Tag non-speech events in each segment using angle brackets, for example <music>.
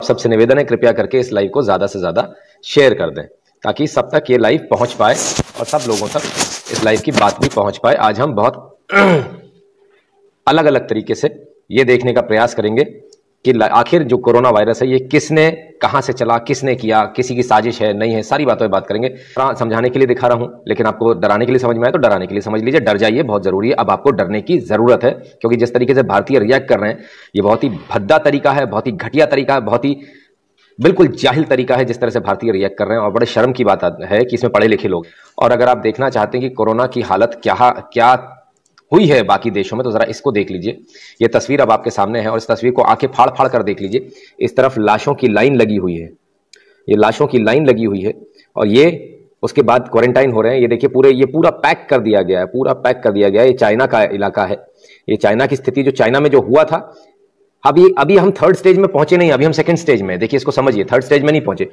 आप सबसे निवेदन है कृपया करके इस लाइव को ज़्यादा से ज़्यादा शेयर कर दें ताकि सब तक ये लाइव पहुंच पाए और सब लोगों तक इस लाइव की बात भी पहुंच पाए आज हम बहुत <clears throat> अलग अलग तरीके से ये देखने का प्रयास करेंगे कि आखिर जो कोरोना वायरस है ये किसने कहां से चला किसने किया किसी की साजिश है नहीं है सारी बातों में बात करेंगे समझाने के लिए दिखा रहा हूं लेकिन आपको डराने के लिए समझ में आए तो डराने के लिए समझ लीजिए डर जाइए बहुत जरूरी है अब आपको डरने की जरूरत है क्योंकि जिस तरीके से भारतीय रिएक्ट कर रहे हैं ये बहुत ही भद्दा तरीका है बहुत ही घटिया तरीका है बहुत ही बिल्कुल जाहिल तरीका है जिस तरह से भारतीय रिएक्ट कर रहे हैं और बड़े शर्म की बात है कि इसमें पढ़े लिखे लोग और अगर आप देखना चाहते हैं कि कोरोना की हालत क्या क्या हुई है बाकी देशों में तो जरा इसको देख लीजिए ये तस्वीर अब आपके सामने है और इस तस्वीर को आंखें फाड़ फाड़ कर देख लीजिए इस तरफ लाशों की लाइन लगी हुई है ये लाशों की लाइन लगी हुई है और ये उसके बाद क्वारंटाइन हो रहे हैं ये देखिए पूरे ये पूरा पैक कर दिया गया है पूरा पैक कर दिया गया है ये चाइना का इलाका है ये चाइना की स्थिति जो चाइना में जो हुआ था अभी अभी हम थर्ड स्टेज में पहुंचे नहीं अभी हम सेकंड स्टेज में देखिए इसको समझिए थर्ड स्टेज में नहीं पहुंचे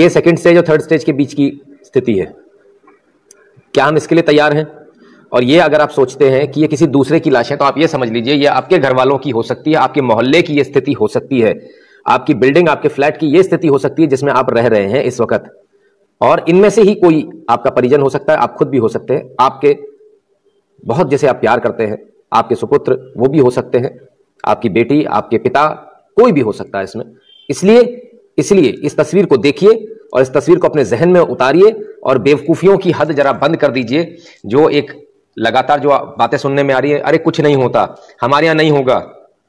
ये सेकंड स्टेज और थर्ड स्टेज के बीच की स्थिति है क्या हम इसके लिए तैयार हैं और ये अगर आप सोचते हैं कि ये किसी दूसरे की लाश है तो आप ये समझ लीजिए ये आपके घर वालों की हो सकती है आपके मोहल्ले की ये स्थिति हो सकती है आपकी बिल्डिंग आपके फ्लैट की ये स्थिति हो सकती है जिसमें आप रह रहे हैं इस वक्त और इनमें से ही कोई आपका परिजन हो सकता है आप खुद भी हो सकते हैं आपके बहुत जैसे आप प्यार करते हैं आपके सुपुत्र वो भी हो सकते हैं आपकी बेटी आपके पिता कोई भी हो सकता है इसमें इसलिए इसलिए इस तस्वीर को देखिए और इस तस्वीर को अपने जहन में उतारिए और बेवकूफियों की हद जरा बंद कर दीजिए जो एक लगातार जो बातें सुनने में आ रही है अरे कुछ नहीं होता हमारे यहाँ नहीं होगा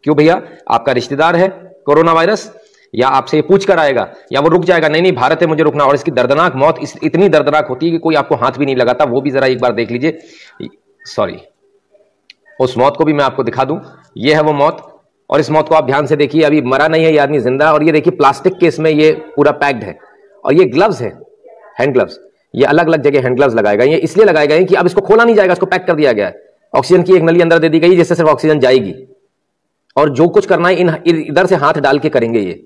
क्यों भैया आपका रिश्तेदार है कोरोना वायरस या आपसे ये पूछ कर आएगा या वो रुक जाएगा नहीं नहीं भारत है मुझे रुकना और इसकी दर्दनाक मौत इस, इतनी दर्दनाक होती है कि कोई आपको हाथ भी नहीं लगाता वो भी जरा एक बार देख लीजिए सॉरी उस मौत को भी मैं आपको दिखा दूं ये है वो मौत और इस मौत को आप ध्यान से देखिए अभी मरा नहीं है ये आदमी जिंदा और ये देखिए प्लास्टिक के इसमें ये पूरा पैक्ड है और ये ग्लव्स है हैंड ग्लव्स ये अलग अलग जगह हैंड लगाए गए इसलिए लगाए गए कि अब इसको खोला नहीं जाएगा इसको पैक कर दिया गया है ऑक्सीजन की एक नली अंदर दे दी गई जिससे सिर्फ ऑक्सीजन जाएगी और जो कुछ करना है इन इधर से हाथ डाल के करेंगे ये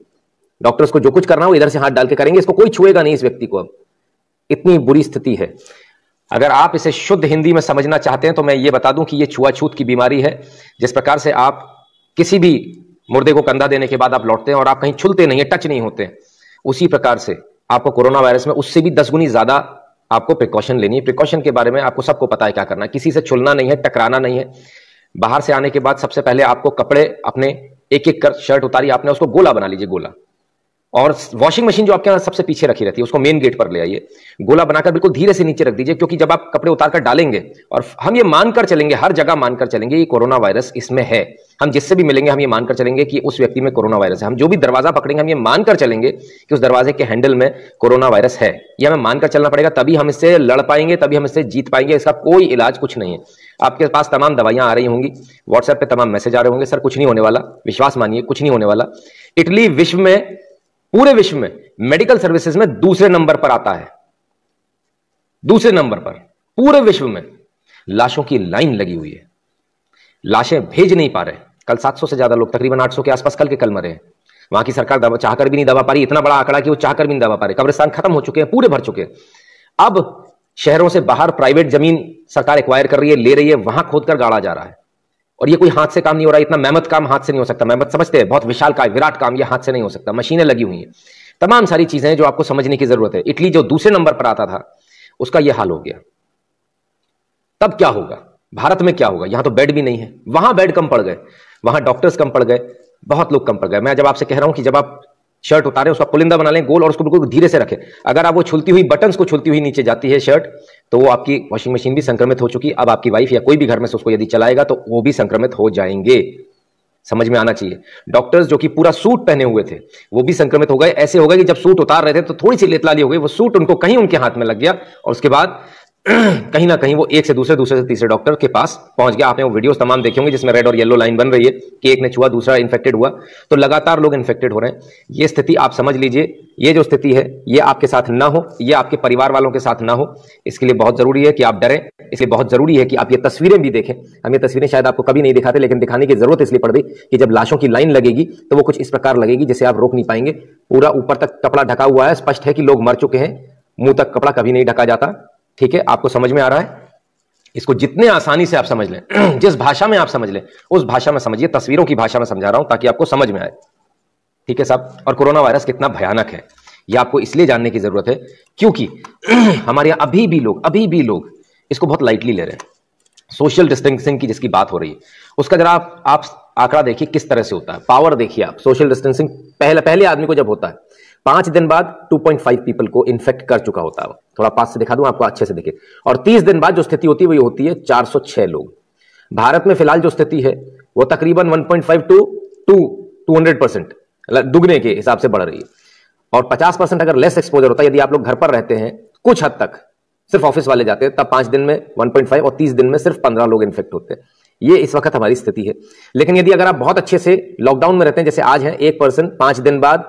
डॉक्टर्स को जो कुछ करना हो इधर से हाथ डाल के करेंगे इसको कोई छुएगा नहीं इस व्यक्ति को अब इतनी बुरी स्थिति है अगर आप इसे शुद्ध हिंदी में समझना चाहते हैं तो मैं ये बता दूं कि ये छुआछूत की बीमारी है जिस प्रकार से आप किसी भी मुर्दे को कंधा देने के बाद आप लौटते हैं और आप कहीं छुलते नहीं है टच नहीं होते उसी प्रकार से आपको कोरोना वायरस में उससे भी दस गुनी ज्यादा आपको प्रिकॉशन लेनी है प्रिकॉशन के बारे में आपको सबको पता है क्या करना है किसी से छुलना नहीं है टकराना नहीं है बाहर से आने के बाद सबसे पहले आपको कपड़े अपने एक एक कर शर्ट उतारी आपने उसको गोला बना लीजिए गोला और वॉशिंग मशीन जो आपके यहाँ सबसे पीछे रखी रहती है उसको मेन गेट पर ले आइए गोला बनाकर बिल्कुल धीरे से नीचे रख दीजिए क्योंकि जब आप कपड़े उतार कर डालेंगे और हम ये मानकर चलेंगे हर जगह मानकर चलेंगे ये कोरोना वायरस इसमें है हम जिससे भी मिलेंगे हम ये मानकर चलेंगे कि उस व्यक्ति में कोरोना वायरस है हम जो भी दरवाजा पकड़ेंगे हम ये मानकर चलेंगे कि उस दरवाजे के हैंडल में कोरोना वायरस है ये हमें मानकर चलना पड़ेगा तभी हम इससे लड़ पाएंगे तभी हम इससे जीत पाएंगे इसका कोई इलाज कुछ नहीं है आपके पास तमाम दवाइयां आ रही होंगी व्हाट्सएप पे तमाम मैसेज आ रहे होंगे सर कुछ नहीं होने वाला विश्वास मानिए कुछ नहीं होने वाला इटली विश्व में पूरे विश्व में मेडिकल सर्विसेज में दूसरे नंबर पर आता है दूसरे नंबर पर पूरे विश्व में लाशों की लाइन लगी हुई है लाशें भेज नहीं पा रहे कल 700 से ज्यादा लोग तकरीबन 800 के आसपास कल के कल मरे हैं वहां की सरकार चाहकर भी नहीं दबा पा रही इतना बड़ा आंकड़ा कि वो चाहकर भी नहीं दबा पा रही कब्रिस्तान खत्म हो चुके हैं पूरे भर चुके अब शहरों से बाहर प्राइवेट जमीन सरकार एक्वायर कर रही है ले रही है वहां खोद गाड़ा जा रहा है और ये कोई हाथ से काम नहीं हो रहा इतना मेहमत काम हाथ से नहीं हो सकता मेहमत समझते हैं बहुत विशाल का विराट काम ये हाथ से नहीं हो सकता मशीनें लगी हुई हैं तमाम सारी चीजें जो आपको समझने की जरूरत है इटली जो दूसरे नंबर पर आता था उसका यह हाल हो गया तब क्या होगा भारत में क्या होगा यहां तो बेड भी नहीं है वहां बेड कम पड़ गए वहां डॉक्टर्स कम पड़ गए बहुत लोग कम पड़ गए मैं जब आपसे कह रहा हूं कि जब आप शर्ट उतारे उसका पुलिंदा बना लें गोल और उसको बिल्कुल धीरे से रखें अगर आप वो छुलती हुई बटन्स को छुलती हुई नीचे जाती है शर्ट तो वो आपकी वॉशिंग मशीन भी संक्रमित हो चुकी अब आपकी वाइफ या कोई भी घर में से उसको यदि चलाएगा तो वो भी संक्रमित हो जाएंगे समझ में आना चाहिए डॉक्टर्स जो कि पूरा सूट पहने हुए थे वो भी संक्रमित हो गए ऐसे हो गए कि जब सूट उतार रहे थे तो थोड़ी सी लेतलाली हो गई वो सूट उनको कहीं उनके हाथ में लग गया और उसके बाद <clears throat> कहीं ना कहीं वो एक से दूसरे दूसरे से तीसरे डॉक्टर के पास पहुंच गया आपने वो वीडियोस तमाम देखे होंगे जिसमें रेड और येलो लाइन बन रही है कि एक ने छुआ दूसरा इन्फेक्टेड हुआ तो लगातार लोग इन्फेक्टेड हो रहे हैं ये स्थिति आप समझ लीजिए ये जो स्थिति है ये आपके साथ ना हो ये आपके परिवार वालों के साथ ना हो इसके लिए बहुत जरूरी है कि आप डरें इसलिए बहुत जरूरी है कि आप ये तस्वीरें भी देखें हम ये तस्वीरें शायद आपको कभी नहीं दिखाते लेकिन दिखाने की जरूरत इसलिए पड़ गई कि जब लाशों की लाइन लगेगी तो वो कुछ इस प्रकार लगेगी जिसे आप रोक नहीं पाएंगे पूरा ऊपर तक कपड़ा ढका हुआ है स्पष्ट है कि लोग मर चुके हैं मुंह तक कपड़ा कभी नहीं ढका जाता ठीक है आपको समझ में आ रहा है इसको जितने आसानी से आप समझ लें <clears throat> जिस भाषा में आप समझ लें उस भाषा में समझिए तस्वीरों की भाषा में समझा रहा हूं ताकि आपको समझ में आए ठीक है साहब और कोरोना वायरस कितना भयानक है यह आपको इसलिए जानने की जरूरत है क्योंकि <clears throat> हमारे यहां अभी भी लोग अभी भी लोग इसको बहुत लाइटली ले रहे हैं सोशल डिस्टेंसिंग की जिसकी बात हो रही है उसका जरा आप आप आंकड़ा देखिए किस तरह से होता है पावर देखिए आप सोशल डिस्टेंसिंग पहले पहले आदमी को जब होता है पांच दिन बाद 2.5 पीपल को इन्फेक्ट कर चुका होता है थोड़ा पास से दिखा दूं आपको अच्छे से देखिए और तीस दिन बाद जो स्थिति होती है वो होती है चार लोग भारत में फिलहाल जो स्थिति है वो तकरीबन one two two two percent दुगने के हिसाब से बढ़ रही है और 50 परसेंट अगर लेस एक्सपोजर होता है यदि आप लोग घर पर रहते हैं कुछ हद तक सिर्फ ऑफिस वाले जाते हैं तब पांच दिन में 1.5 और 30 दिन में सिर्फ 15 लोग इन्फेक्ट होते हैं ये इस वक्त हमारी स्थिति है लेकिन यदि अगर आप बहुत अच्छे से लॉकडाउन में रहते हैं जैसे आज है एक पर्सन पांच दिन बाद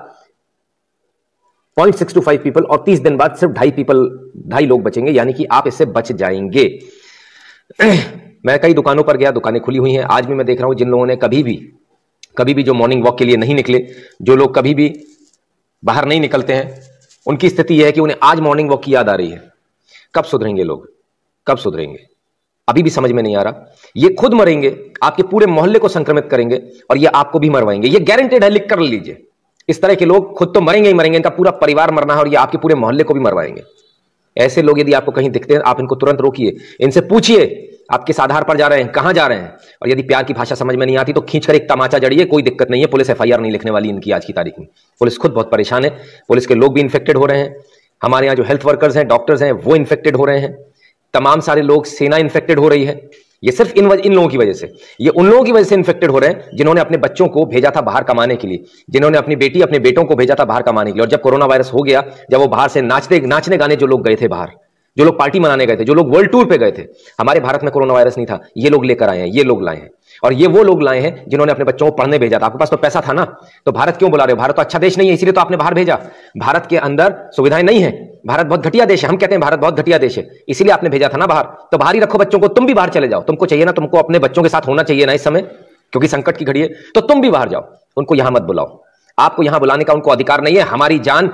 point six two five people और तीस दिन बाद सिर्फ ढाई पीपल ढाई लोग बचेंगे यानी कि आप इससे बच जाएंगे <clears throat> मैं कई दुकानों पर गया दुकानें खुली हुई हैं आज भी मैं देख रहा हूं जिन लोगों ने कभी भी कभी भी जो मॉर्निंग वॉक के लिए नहीं निकले जो लोग कभी भी बाहर नहीं निकलते हैं उनकी स्थिति यह है कि उन्हें आज मॉर्निंग वॉक की याद आ रही है कब सुधरेंगे लोग कब सुधरेंगे अभी भी समझ में नहीं आ रहा ये खुद मरेंगे आपके पूरे मोहल्ले को संक्रमित करेंगे और ये आपको भी मरवाएंगे ये गारंटेड है लिख कर लीजिए इस तरह के लोग खुद तो मरेंगे ही मरेंगे इनका पूरा परिवार मरना है और ये आपके पूरे मोहल्ले को भी मरवाएंगे ऐसे लोग यदि आपको कहीं दिखते हैं आप इनको तुरंत रोकिए इनसे पूछिए आप किस आधार पर जा रहे हैं कहां जा रहे हैं और यदि प्यार की भाषा समझ में नहीं आती तो खींचकर एक तमाचा जड़िए कोई दिक्कत नहीं है पुलिस एफ नहीं लिखने वाली इनकी आज की तारीख में पुलिस खुद बहुत परेशान है पुलिस के लोग भी इन्फेक्टेड हो रहे हैं हमारे यहाँ जो हेल्थ वर्कर्स हैं डॉक्टर्स हैं वो इन्फेक्टेड हो रहे हैं तमाम सारे लोग सेना इन्फेक्टेड हो रही है ये सिर्फ इन इन लोगों की वजह से ये उन लोगों की वजह से इन्फेक्टेड हो रहे हैं जिन्होंने अपने बच्चों को भेजा था बाहर कमाने के लिए जिन्होंने अपनी बेटी अपने बेटों को भेजा था बाहर कमाने के लिए और जब कोरोना वायरस हो गया जब वो बाहर से नाचते नाचने गाने जो लोग गए थे बाहर जो लोग पार्टी मनाने गए थे जो लोग वर्ल्ड टूर पे गए थे हमारे भारत में कोरोना वायरस नहीं था ये लोग लेकर आए हैं ये लोग लाए हैं और ये वो लोग लाए हैं जिन्होंने अपने बच्चों को पढ़ने भेजा था आपके पास तो पैसा था ना तो भारत क्यों बुला रहे हो भारत तो अच्छा देश नहीं है इसलिए तो आपने बाहर भेजा भारत के अंदर सुविधाएं नहीं है भारत बहुत घटिया देश है हम कहते हैं भारत बहुत घटिया देश है इसीलिए आपने भेजा था ना बाहर तो बाहर ही रखो बच्चों को तुम भी बाहर चले जाओ तुमको चाहिए ना तुमको अपने बच्चों के साथ होना चाहिए ना इस समय क्योंकि संकट की घड़ी है तो तुम भी बाहर जाओ उनको यहां मत बुलाओ आपको यहां बुलाने का उनको अधिकार नहीं है हमारी जान